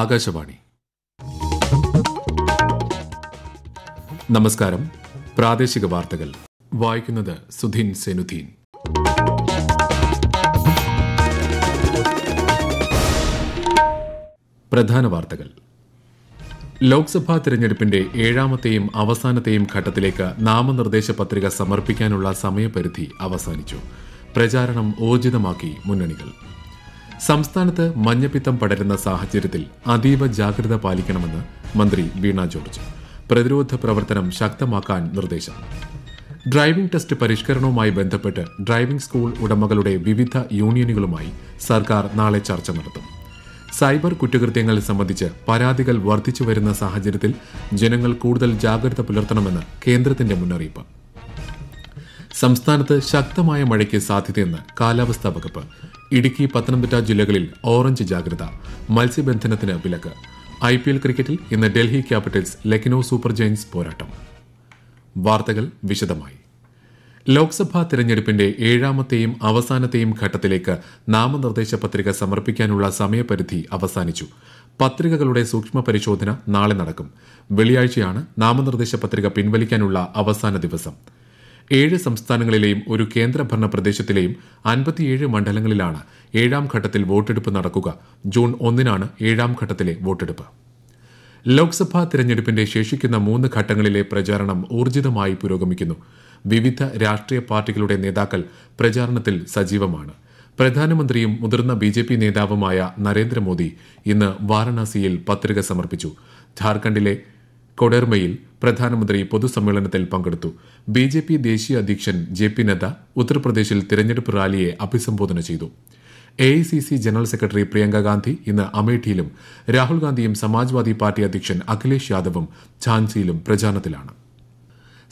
ആകാശവാണി നമസ്കാരം പ്രാദേശിക വാർത്തകൾ വായിക്കുന്നത് സുധീൻ സെനുധീൻ പ്രധാന വാർത്തകൾ ലോക്സഭാ തിരഞ്ഞെടുപ്പിന്റെ ഏഴാമത്തെയും അവസാനത്തെയും ഘട്ടത്തിലേക്ക് നാമനിർദ്ദേശ പത്രിക സമർപ്പിക്കാനുള്ള സമയപരിധി അവസാനിച്ചു പ്രചാരണം ഊർജിതമാക്കി മുന്നണികൾ സംസ്ഥാനത്ത് മഞ്ഞപ്പിത്തം പടരുന്ന സാഹചര്യത്തിൽ അതീവ ജാഗ്രത പാലിക്കണമെന്ന് മന്ത്രി വീണ ജോർജ് പ്രതിരോധ പ്രവർത്തനം ശക്തമാക്കാൻ നിർദ്ദേശം ഡ്രൈവിംഗ് ടെസ്റ്റ് പരിഷ്കരണവുമായി ബന്ധപ്പെട്ട് ഡ്രൈവിംഗ് സ്കൂൾ ഉടമകളുടെ വിവിധ യൂണിയനുകളുമായി സർക്കാർ നാളെ ചർച്ച നടത്തും സൈബർ കുറ്റകൃത്യങ്ങൾ സംബന്ധിച്ച് പരാതികൾ വർദ്ധിച്ചു വരുന്ന സാഹചര്യത്തിൽ ജനങ്ങൾ കൂടുതൽ ജാഗ്രത പുലർത്തണമെന്ന് കേന്ദ്രത്തിന്റെ മുന്നറിയിപ്പ് സംസ്ഥാനത്ത് ശക്തമായ മഴയ്ക്ക് സാധ്യതയെന്ന് കാലാവസ്ഥാ വകുപ്പ് ഇടുക്കി പത്തനംതിട്ട ജില്ലകളിൽ ഓറഞ്ച് ജാഗ്രത മത്സ്യബന്ധനത്തിന് വിലക്ക് ഐ പി എൽ ക്രിക്കറ്റിൽ ഇന്ന് Delhi Capitals Lucknow Super Giants പോരാട്ടം വാർത്തകൾ വിശദമായി ലോക്സഭാ തിരഞ്ഞെടുപ്പിന്റെ ഏഴാമത്തെയും അവസാനത്തെയും ഘട്ടത്തിലേക്ക് നാമനിർദ്ദേശ പത്രിക സമർപ്പിക്കാനുള്ള സമയപരിധി അവസാനിച്ചു പത്രികകളുടെ സൂക്ഷ്മ പരിശോധന നാളെ നടക്കും വെള്ളിയാഴ്ചയാണ് നാമനിർദ്ദേശ പത്രിക പിൻവലിക്കാനുള്ള അവസാന ദിവസം ഏഴ് സംസ്ഥാനങ്ങളിലെയും ഒരു കേന്ദ്രഭരണ പ്രദേശത്തിലെയും അൻപത്തിയേഴ് മണ്ഡലങ്ങളിലാണ് ഏഴാം ഘട്ടത്തിൽ വോട്ടെടുപ്പ് നടക്കുക ജൂൺ ഒന്നിനാണ് ഏഴാം ഘട്ടത്തിലെ വോട്ടെടുപ്പ് ലോക്സഭാ തിരഞ്ഞെടുപ്പിന്റെ ശേഷിക്കുന്ന മൂന്ന് ഘട്ടങ്ങളിലെ പ്രചാരണം ഊർജിതമായി പുരോഗമിക്കുന്നു വിവിധ രാഷ്ട്രീയ പാർട്ടികളുടെ നേതാക്കൾ പ്രചാരണത്തിൽ സജീവമാണ് പ്രധാനമന്ത്രിയും മുതിർന്ന ബി ജെ പി നേതാവുമായ നരേന്ദ്രമോദി ഇന്ന് വാരണാസിയിൽ പത്രിക സമർപ്പിച്ചു ഝാർഖണ്ഡിലെ കൊഡെർമയിൽ പ്രധാനമന്ത്രി പൊതുസമ്മേളനത്തിൽ പങ്കെടുത്തു ബി ജെ പി ദേശീയ അധ്യക്ഷൻ ജെ പി നദ്ദ ഉത്തർപ്രദേശിൽ തിരഞ്ഞെടുപ്പ് റാലിയെ അഭിസംബോധന ചെയ്തു A I C C general secretary Priyanka Gandhi ഇന്ന് അമേഠിയിലും രാഹുൽ ഗാന്ധിയും സമാജ്വാദി പാർട്ടി അധ്യക്ഷൻ അഖിലേഷ് യാദവും ഝാൻസിയിലും പ്രചാരണത്തിലാണ്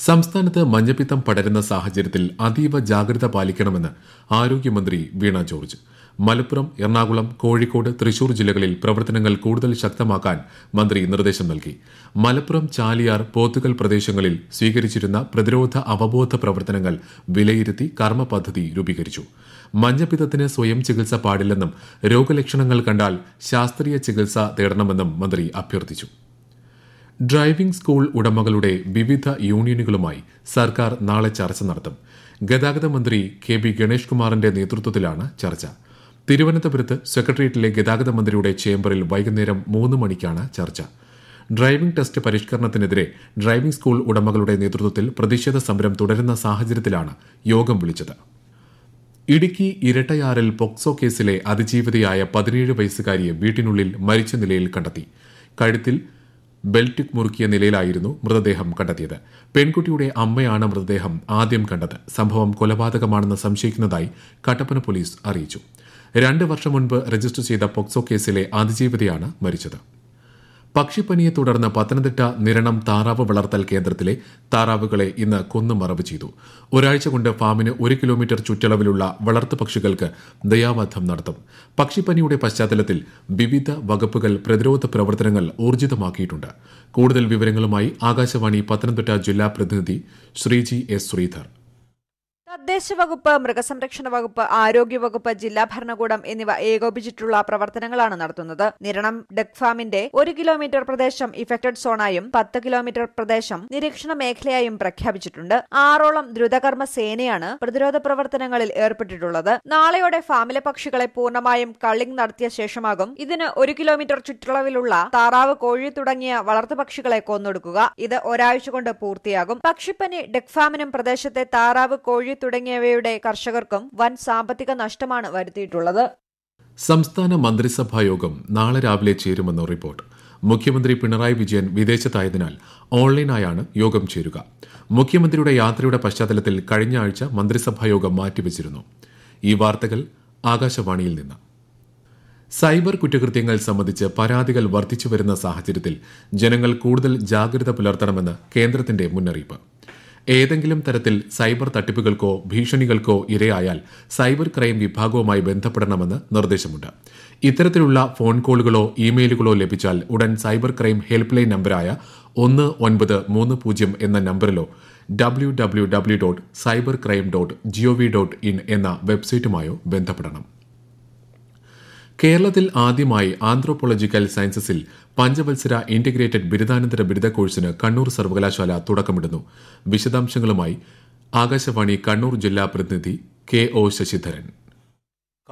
സംസ്ഥാനത്ത് മഞ്ഞപ്പിത്തം പടരുന്ന സാഹചര്യത്തിൽ അതീവ ജാഗ്രത പാലിക്കണമെന്ന് ആരോഗ്യമന്ത്രി വീണ ജോർജ് മലപ്പുറം എറണാകുളം കോഴിക്കോട് തൃശൂർ ജില്ലകളിൽ പ്രവർത്തനങ്ങൾ കൂടുതൽ ശക്തമാക്കാൻ മന്ത്രി നിർദ്ദേശം നൽകി മലപ്പുറം ചാലിയാർ പോത്തുകൽ പ്രദേശങ്ങളിൽ സ്വീകരിച്ചിരുന്ന പ്രതിരോധ അവബോധ പ്രവർത്തനങ്ങൾ വിലയിരുത്തി കർമ്മ പദ്ധതി രൂപീകരിച്ചു മഞ്ഞപ്പിത്തത്തിന് സ്വയം ചികിത്സ പാടില്ലെന്നും രോഗലക്ഷണങ്ങൾ കണ്ടാൽ ശാസ്ത്രീയ ചികിത്സ തേടണമെന്നും മന്ത്രി അഭ്യർത്ഥിച്ചു ഡ്രൈവിംഗ് സ്കൂൾ ഉടമകളുടെ വിവിധ യൂണിയനുകളുമായി സർക്കാർ നാളെ ചർച്ച നടത്തും ഗതാഗത മന്ത്രി കെ ബി ഗണേഷ് കുമാറിന്റെ നേതൃത്വത്തിലാണ് ചർച്ച തിരുവനന്തപുരത്ത് സെക്രട്ടേറിയറ്റിലെ ഗതാഗത മന്ത്രിയുടെ ചേംബറിൽ വൈകുന്നേരം മൂന്ന് മണിക്കാണ് ചർച്ച ഡ്രൈവിംഗ് ടെസ്റ്റ് പരിഷ്കരണത്തിനെതിരെ ഡ്രൈവിംഗ് സ്കൂൾ ഉടമകളുടെ നേതൃത്വത്തിൽ പ്രതിഷേധ സമരം തുടരുന്ന സാഹചര്യത്തിലാണ് യോഗം വിളിച്ചത് ഇടുക്കി ഇരട്ടയാറിൽ പോക്സോ കേസിലെ അതിജീവിതയായ പതിനേഴ് വയസ്സുകാരിയെ വീട്ടിനുള്ളിൽ മരിച്ച നിലയിൽ കണ്ടെത്തി കഴുത്തിൽ ബെൽറ്റ് മുറുക്കിയ നിലയിലായിരുന്നു മൃതദേഹം കണ്ടെത്തിയത് പെൺകുട്ടിയുടെ അമ്മയാണ് മൃതദേഹം ആദ്യം കണ്ടത് സംഭവം കൊലപാതകമാണെന്ന് സംശയിക്കുന്നതായി കട്ടപ്പന പോലീസ് അറിയിച്ചു രണ്ട് വർഷം മുൻപ് രജിസ്റ്റർ ചെയ്ത പോക്സോ കേസിലെ അതിജീവിതയാണ് മരിച്ചത് പക്ഷിപ്പനിയെ തുടർന്ന് പത്തനംതിട്ട നിരണം താറാവ് വളർത്തൽ കേന്ദ്രത്തിലെ താറാവുകളെ ഇന്ന് കൊന്നുമറവ് ചെയ്തു ഒരാഴ്ച കൊണ്ട് ഫാമിന് ഒരു കിലോമീറ്റർ ചുറ്റളവിലുള്ള വളർത്തു പക്ഷികൾക്ക് ദയാവധം നടത്തും പക്ഷിപ്പനിയുടെ പശ്ചാത്തലത്തിൽ വിവിധ വകുപ്പുകൾ പ്രതിരോധ പ്രവർത്തനങ്ങൾ ഊർജിതമാക്കിയിട്ടുണ്ട് കൂടുതൽ വിവരങ്ങളുമായി ആകാശവാണി പത്തനംതിട്ട ജില്ലാ പ്രതിനിധി ശ്രീജി എസ് ശ്രീധർ തദ്ദേശ വകുപ്പ് മൃഗസംരക്ഷണ വകുപ്പ് ആരോഗ്യ വകുപ്പ് ജില്ലാ ഭരണകൂടം എന്നിവ ഏകോപിച്ചിട്ടുള്ള പ്രവർത്തനങ്ങളാണ് നടത്തുന്നത് നിരണം ഡെക്ഫാമിന്റെ ഒരു കിലോമീറ്റർ പ്രദേശം ഇഫക്റ്റഡ് സോണായും പത്ത് കിലോമീറ്റർ പ്രദേശം നിരീക്ഷണ മേഖലയായും പ്രഖ്യാപിച്ചിട്ടുണ്ട് ആറോളം ദ്രുതകർമ്മ സേനയാണ് പ്രതിരോധ പ്രവർത്തനങ്ങളിൽ ഏർപ്പെട്ടിട്ടുള്ളത് നാളെയോടെ ഫാമിലെ പക്ഷികളെ പൂർണ്ണമായും കള്ളിംഗ് നടത്തിയ ശേഷമാകും ഇതിന് ഒരു കിലോമീറ്റർ ചുറ്റളവിലുള്ള താറാവ് കോഴി തുടങ്ങിയ വളർത്തു പക്ഷികളെ കൊന്നൊടുക്കുക ഇത് ഒരാഴ്ച കൊണ്ട് പൂർത്തിയാകും പക്ഷിപ്പനി ഡെക്ഫാമിനും പ്രദേശത്തെ താറാവ് കോഴി തുടങ്ങിയവയുടെ കർഷകർക്കും വൻ സാമ്പത്തിക നഷ്ടമാണ് വരുത്തിയിട്ടുള്ളത് സംസ്ഥാന മന്ത്രിസഭാ യോഗം നാളെ രാവിലെ ചേരുമെന്ന് റിപ്പോർട്ട് മുഖ്യമന്ത്രി പിണറായി വിജയൻ വിദേശത്തായതിനാൽ ഓൺലൈനായാണ് യോഗം ചേരുക മുഖ്യമന്ത്രിയുടെ യാത്രയുടെ പശ്ചാത്തലത്തിൽ കഴിഞ്ഞ ആഴ്ച മന്ത്രിസഭാ യോഗം മാറ്റിവെച്ചിരുന്നു ഈ വാർത്തകൾ ആകാശവാണിയിൽ നിന്ന് സൈബർ കുറ്റകൃത്യങ്ങൾ സംബന്ധിച്ച് പരാതികൾ വർദ്ധിച്ചുവരുന്ന വരുന്ന സാഹചര്യത്തിൽ ജനങ്ങൾ കൂടുതൽ ജാഗ്രത പുലർത്തണമെന്ന് കേന്ദ്രത്തിന്റെ മുന്നറിയിപ്പ് ഏതെങ്കിലും തരത്തിൽ സൈബർ തട്ടിപ്പുകൾക്കോ ഭീഷണികൾക്കോ ഇരയായാൽ സൈബർ ക്രൈം വിഭാഗവുമായി ബന്ധപ്പെടണമെന്ന് നിർദ്ദേശമുണ്ട് ഇത്തരത്തിലുള്ള ഫോൺ കോളുകളോ ഇമെയിലുകളോ ലഭിച്ചാൽ ഉടൻ സൈബർ ക്രൈം ഹെൽപ്പ് ലൈൻ നമ്പറായ ഒന്ന് ഒൻപത് മൂന്ന് പൂജ്യം എന്ന നമ്പറിലോ W W W dot cyber crime dot gov dot in എന്ന വെബ്സൈറ്റുമായോ ബന്ധപ്പെടണം കേരളത്തിൽ ആദ്യമായി ആന്ത്രോപോളജിക്കൽ സയൻസസിൽ പഞ്ചവത്സര ഇന്റഗ്രേറ്റഡ് ബിരുദാനന്തര ബിരുദ കോഴ്സിന് കണ്ണൂർ സർവകലാശാല തുടക്കമിടുന്നു വിശദാംശങ്ങളുമായി ആകാശവാണി കണ്ണൂർ ജില്ലാ പ്രതിനിധി കെ ഒ ശശിധരൻ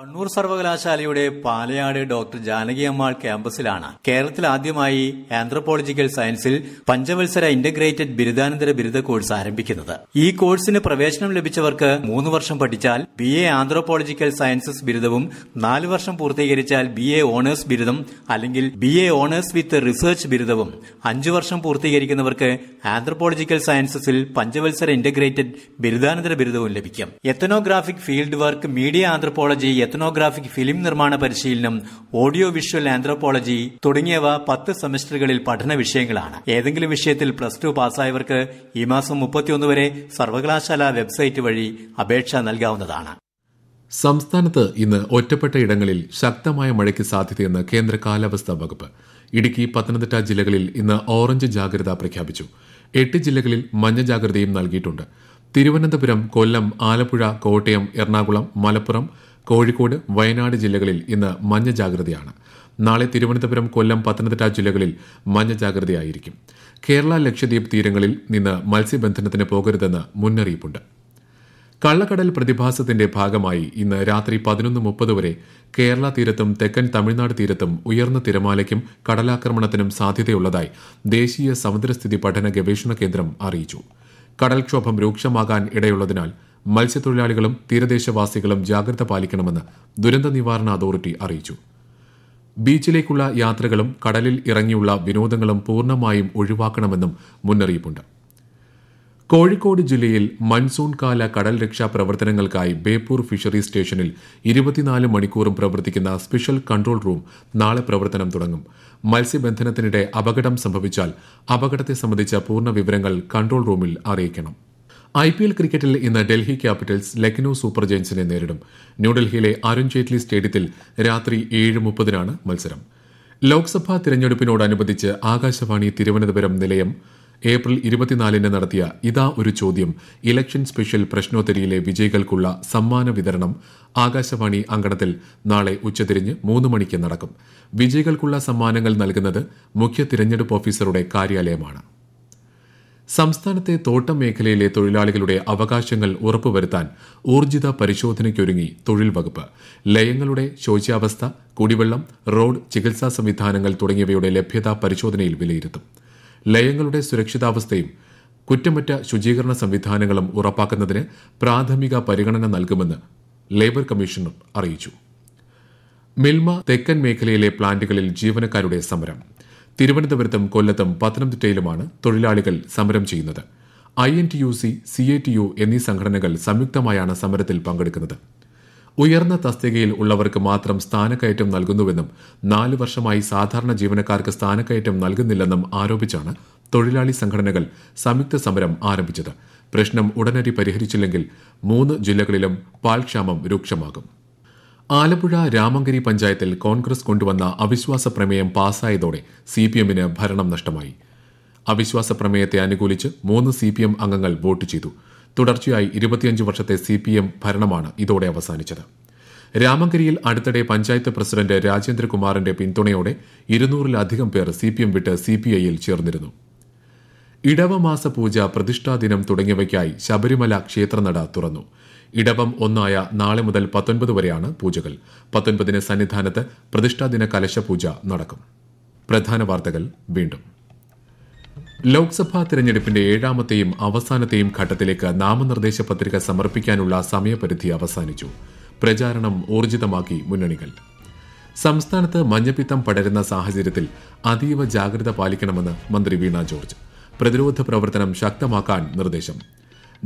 കണ്ണൂർ സർവകലാശാലയുടെ പാലയാട് ഡോക്ടർ ജാനകി അമ്മാൾ ക്യാമ്പസിലാണ് കേരളത്തിൽ ആദ്യമായി ആന്ത്രോപോളജിക്കൽ സയൻസിൽ പഞ്ചവത്സര ഇന്റഗ്രേറ്റഡ് ബിരുദാനന്തര ബിരുദ കോഴ്സ് ആരംഭിക്കുന്നത് ഈ കോഴ്സിന് പ്രവേശനം ലഭിച്ചവർക്ക് മൂന്ന് വർഷം പഠിച്ചാൽ ബി എ ആന്ത്രോപോളജിക്കൽ സയൻസസ് ബിരുദവും നാല് വർഷം പൂർത്തീകരിച്ചാൽ ബി എ ഓണേഴ്സ് ബിരുദം അല്ലെങ്കിൽ B A honours with research ബിരുദവും അഞ്ചു വർഷം പൂർത്തീകരിക്കുന്നവർക്ക് ആന്ത്രോപോളജിക്കൽ സയൻസസിൽ പഞ്ചവത്സര ഇന്റഗ്രേറ്റഡ് ബിരുദാനന്തര ബിരുദവും ലഭിക്കും ethnographic field work media anthropology ethnographic film നിർമ്മാണ പരിശീലനം ഓഡിയോ വിഷ്വൽ ആന്ത്രോപോളജി തുടങ്ങിയവ പത്ത് സെമസ്റ്ററുകളിൽ പഠന വിഷയങ്ങളാണ് ഏതെങ്കിലും വിഷയത്തിൽ പ്ലസ് ടു പാസ്സായവർക്ക് ഈ മാസം മുപ്പത്തിയൊന്ന് വരെ സർവകലാശാല വെബ്സൈറ്റ് വഴി അപേക്ഷ നൽകാവുന്നതാണ് സംസ്ഥാനത്ത് ഇന്ന് ഒറ്റപ്പെട്ട ഇടങ്ങളിൽ ശക്തമായ മഴയ്ക്ക് സാധ്യതയെന്ന് കേന്ദ്ര കാലാവസ്ഥാ വകുപ്പ് ഇടുക്കി പത്തനംതിട്ട ജില്ലകളിൽ ഇന്ന് ഓറഞ്ച് ജാഗ്രത പ്രഖ്യാപിച്ചു എട്ട് ജില്ലകളിൽ മഞ്ഞ ജാഗ്രതയും നൽകിയിട്ടുണ്ട് തിരുവനന്തപുരം കൊല്ലം ആലപ്പുഴ കോട്ടയം എറണാകുളം മലപ്പുറം കോഴിക്കോട് വയനാട് ജില്ലകളിൽ ഇന്ന് മഞ്ഞ ജാഗ്രതയാണ് നാളെ തിരുവനന്തപുരം കൊല്ലം പത്തനംതിട്ട ജില്ലകളിൽ മഞ്ഞ ജാഗ്രതയായിരിക്കും കേരള ലക്ഷദ്വീപ് തീരങ്ങളിൽ നിന്ന് മത്സ്യബന്ധനത്തിന് പോകരുതെന്ന് മുന്നറിയിപ്പുണ്ട് കള്ളക്കടൽ പ്രതിഭാസത്തിന്റെ ഭാഗമായി ഇന്ന് രാത്രി പതിനൊന്ന് മുപ്പത് വരെ കേരള തീരത്തും തെക്കൻ തമിഴ്നാട് തീരത്തും ഉയർന്ന തിരമാലയ്ക്കും കടലാക്രമണത്തിനും സാധ്യതയുള്ളതായി ദേശീയ സമുദ്രസ്ഥിതി പഠന ഗവേഷണ കേന്ദ്രം അറിയിച്ചു കടൽക്ഷോഭം രൂക്ഷമാകാൻ ഇടയുള്ളതിനാൽ മത്സ്യത്തൊഴിലാളികളും തീരദേശവാസികളും ജാഗ്രത പാലിക്കണമെന്ന് ദുരന്ത നിവാരണ അതോറിറ്റി അറിയിച്ചു ബീച്ചിലേക്കുള്ള യാത്രകളും കടലിൽ ഇറങ്ങിയുള്ള വിനോദങ്ങളും പൂർണ്ണമായും ഒഴിവാക്കണമെന്നും മുന്നറിയിപ്പുണ്ട് കോഴിക്കോട് ജില്ലയിൽ മൺസൂൺ കാല കടൽ രക്ഷാ പ്രവർത്തനങ്ങൾക്കായി ബേപ്പൂർ ഫിഷറീസ് സ്റ്റേഷനിൽ ഇരുപത്തിനാല് മണിക്കൂറും പ്രവർത്തിക്കുന്ന സ്പെഷ്യൽ കൺട്രോൾ റൂം നാളെ പ്രവർത്തനം തുടങ്ങും മത്സ്യബന്ധനത്തിനിടെ അപകടം സംഭവിച്ചാൽ അപകടത്തെ സംബന്ധിച്ച പൂർണ്ണ വിവരങ്ങൾ കൺട്രോൾ റൂമിൽ അറിയിക്കണം ഐ പി എൽ ക്രിക്കറ്റിൽ ഇന്ന് ഡൽഹി ക്യാപിറ്റൽസ് ലക്നോ സൂപ്പർ ജയൻസിനെ നേരിടും ന്യൂഡൽഹിയിലെ അരുൺ ജെയ്റ്റ്ലി സ്റ്റേഡിയത്തിൽ രാത്രി ഏഴ് മുപ്പതിനാണ് മത്സരം ലോക്സഭാ തിരഞ്ഞെടുപ്പിനോടനുബന്ധിച്ച് ആകാശവാണി തിരുവനന്തപുരം നിലയം ഏപ്രിൽ ഇരുപത്തിനാലിന് നടത്തിയ ഇതാ ഒരു ചോദ്യം ഇലക്ഷൻ സ്പെഷ്യൽ പ്രശ്നോത്തരിയിലെ വിജയികൾക്കുള്ള സമ്മാന വിതരണം ആകാശവാണി അങ്കണത്തിൽ നാളെ ഉച്ചതിരിഞ്ഞ് മൂന്ന് മണിക്ക് നടക്കും വിജയികൾക്കുള്ള സമ്മാനങ്ങൾ നൽകുന്നത് മുഖ്യ തിരഞ്ഞെടുപ്പ് ഓഫീസറുടെ കാര്യാലയമാണ് സംസ്ഥാനത്തെ തോട്ടം മേഖലയിലെ തൊഴിലാളികളുടെ അവകാശങ്ങൾ ഉറപ്പുവരുത്താൻ ഊർജിത പരിശോധനയ്ക്കൊരുങ്ങി തൊഴിൽ വകുപ്പ് ലയങ്ങളുടെ ശോച്യാവസ്ഥ കുടിവെള്ളം റോഡ് ചികിത്സാ സംവിധാനങ്ങൾ തുടങ്ങിയവയുടെ ലഭ്യത പരിശോധനയിൽ വിലയിരുത്തും ലയങ്ങളുടെ സുരക്ഷിതാവസ്ഥയും കുറ്റമറ്റ ശുചീകരണ സംവിധാനങ്ങളും ഉറപ്പാക്കുന്നതിന് പ്രാഥമിക പരിഗണന നൽകുമെന്ന് ലേബർ കമ്മീഷണർ അറിയിച്ചു മിൽമ തെക്കൻ മേഖലയിലെ പ്ലാന്റുകളിൽ ജീവനക്കാരുടെ സമരം തിരുവനന്തപുരത്തും കൊല്ലത്തും പത്തനംതിട്ടയിലുമാണ് തൊഴിലാളികൾ സമരം ചെയ്യുന്നത് I N T U C C I T U എന്നീ സംഘടനകൾ സംയുക്തമായാണ് സമരത്തിൽ പങ്കെടുക്കുന്നത് ഉയർന്ന തസ്തികയിൽ ഉള്ളവർക്ക് മാത്രം സ്ഥാനക്കയറ്റം നൽകുന്നുവെന്നും നാല് വർഷമായി സാധാരണ ജീവനക്കാർക്ക് സ്ഥാനക്കയറ്റം നൽകുന്നില്ലെന്നും ആരോപിച്ചാണ് തൊഴിലാളി സംഘടനകൾ സംയുക്ത സമരം ആരംഭിച്ചത് പ്രശ്നം ഉടനടി പരിഹരിച്ചില്ലെങ്കിൽ മൂന്ന് ജില്ലകളിലും പാൽക്ഷാമം രൂക്ഷമാകും ആലപ്പുഴ രാമങ്കരി പഞ്ചായത്തിൽ കോൺഗ്രസ് കൊണ്ടുവന്ന അവിശ്വാസ പ്രമേയം പാസായതോടെ സി പി എമ്മിന് ഭരണം നഷ്ടമായി അവിശ്വാസ പ്രമേയത്തെ അനുകൂലിച്ച് മൂന്ന് സി പി എം അംഗങ്ങൾ വോട്ട് ചെയ്തു തുടർച്ചയായി ഇരുപത്തിയഞ്ച് വർഷത്തെ സി പി എം ഭരണമാണ് ഇതോടെ അവസാനിച്ചത് രാമങ്കരിയിൽ അടുത്തിടെ പഞ്ചായത്ത് പ്രസിഡന്റ് രാജേന്ദ്രകുമാറിന്റെ പിന്തുണയോടെ ഇരുന്നൂറിലധികം പേർ സി പി എം വിട്ട് സി പി ഐയിൽ ചേർന്നിരുന്നു ഇടവമാസ പൂജ പ്രതിഷ്ഠാദിനം തുടങ്ങിയവയ്ക്കായി ശബരിമല ക്ഷേത്രനട തുറന്നു ഇടവം ഒന്നായ നാളെ മുതൽ പത്തൊൻപത് വരെയാണ് പൂജകൾ പത്തൊൻപതിന് സന്നിധാനത്ത് പ്രതിഷ്ഠാദിന കലശപൂജ നടക്കും പ്രധാന വാർത്തകൾ വീണ്ടും ലോക്സഭാ തിരഞ്ഞെടുപ്പിന്റെ ഏഴാമത്തെയും അവസാനത്തെയും ഘട്ടത്തിലേക്ക് നാമനിർദ്ദേശ പത്രിക സമർപ്പിക്കാനുള്ള സമയപരിധി അവസാനിച്ചു പ്രചാരണം ഊർജിതമാക്കി മുന്നണികൾ സംസ്ഥാനത്ത് മഞ്ഞപ്പിത്തം പടരുന്ന സാഹചര്യത്തിൽ അതീവ ജാഗ്രത പാലിക്കണമെന്ന് മന്ത്രി വീണ ജോർജ് പ്രതിരോധ പ്രവർത്തനം ശക്തമാക്കാൻ നിർദ്ദേശം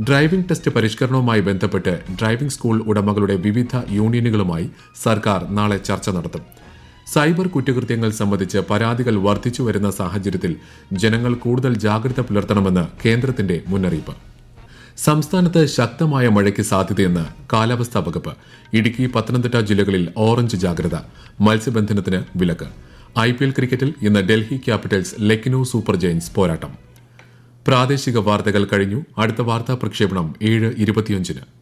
ഡ്രൈവിംഗ് ടെസ്റ്റ് പരിഷ്കരണവുമായി ബന്ധപ്പെട്ട് ഡ്രൈവിംഗ് സ്കൂൾ ഉടമകളുടെ വിവിധ യൂണിയനുകളുമായി സർക്കാർ നാളെ ചർച്ച നടത്തും സൈബർ കുറ്റകൃത്യങ്ങൾ സംബന്ധിച്ച് പരാതികൾ വർദ്ധിച്ചു വരുന്ന സാഹചര്യത്തിൽ ജനങ്ങൾ കൂടുതൽ ജാഗ്രത പുലർത്തണമെന്ന് കേന്ദ്രത്തിന്റെ മുന്നറിയിപ്പ് സംസ്ഥാനത്ത് ശക്തമായ മഴയ്ക്ക് സാധ്യതയെന്ന് കാലാവസ്ഥാ വകുപ്പ് ഇടുക്കി പത്തനംതിട്ട ജില്ലകളിൽ ഓറഞ്ച് ജാഗ്രത മത്സ്യബന്ധനത്തിന് വിലക്ക് ഐ പി എൽ ക്രിക്കറ്റിൽ ഇന്ന് Delhi Capitals Lucknow Super Giants പോരാട്ടം പ്രാദേശിക വാർത്തകൾ കഴിഞ്ഞു അടുത്ത വാർത്താ പ്രക്ഷേപണം ഏഴ് ഇരുപത്തിയഞ്ചിന്